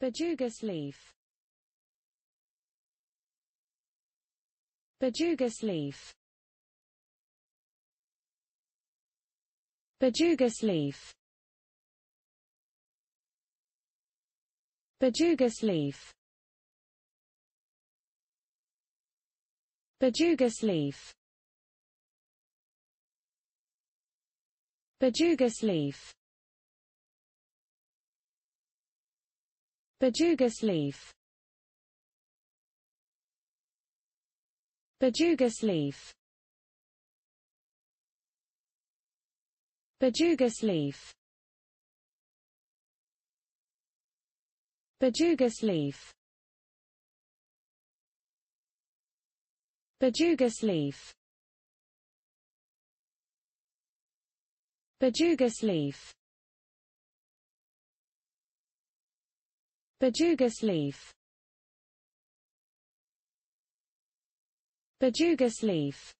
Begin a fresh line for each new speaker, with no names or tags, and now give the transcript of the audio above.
Bajugas leaf Bajugas leaf Bajugas leaf Bajugas leaf Bajugas leaf Bajugas leaf Bajugas leaf Bajugas leaf Bajugas leaf Bajugas leaf Bajugas leaf Bajugas leaf Bajugas leaf Bajugas leaf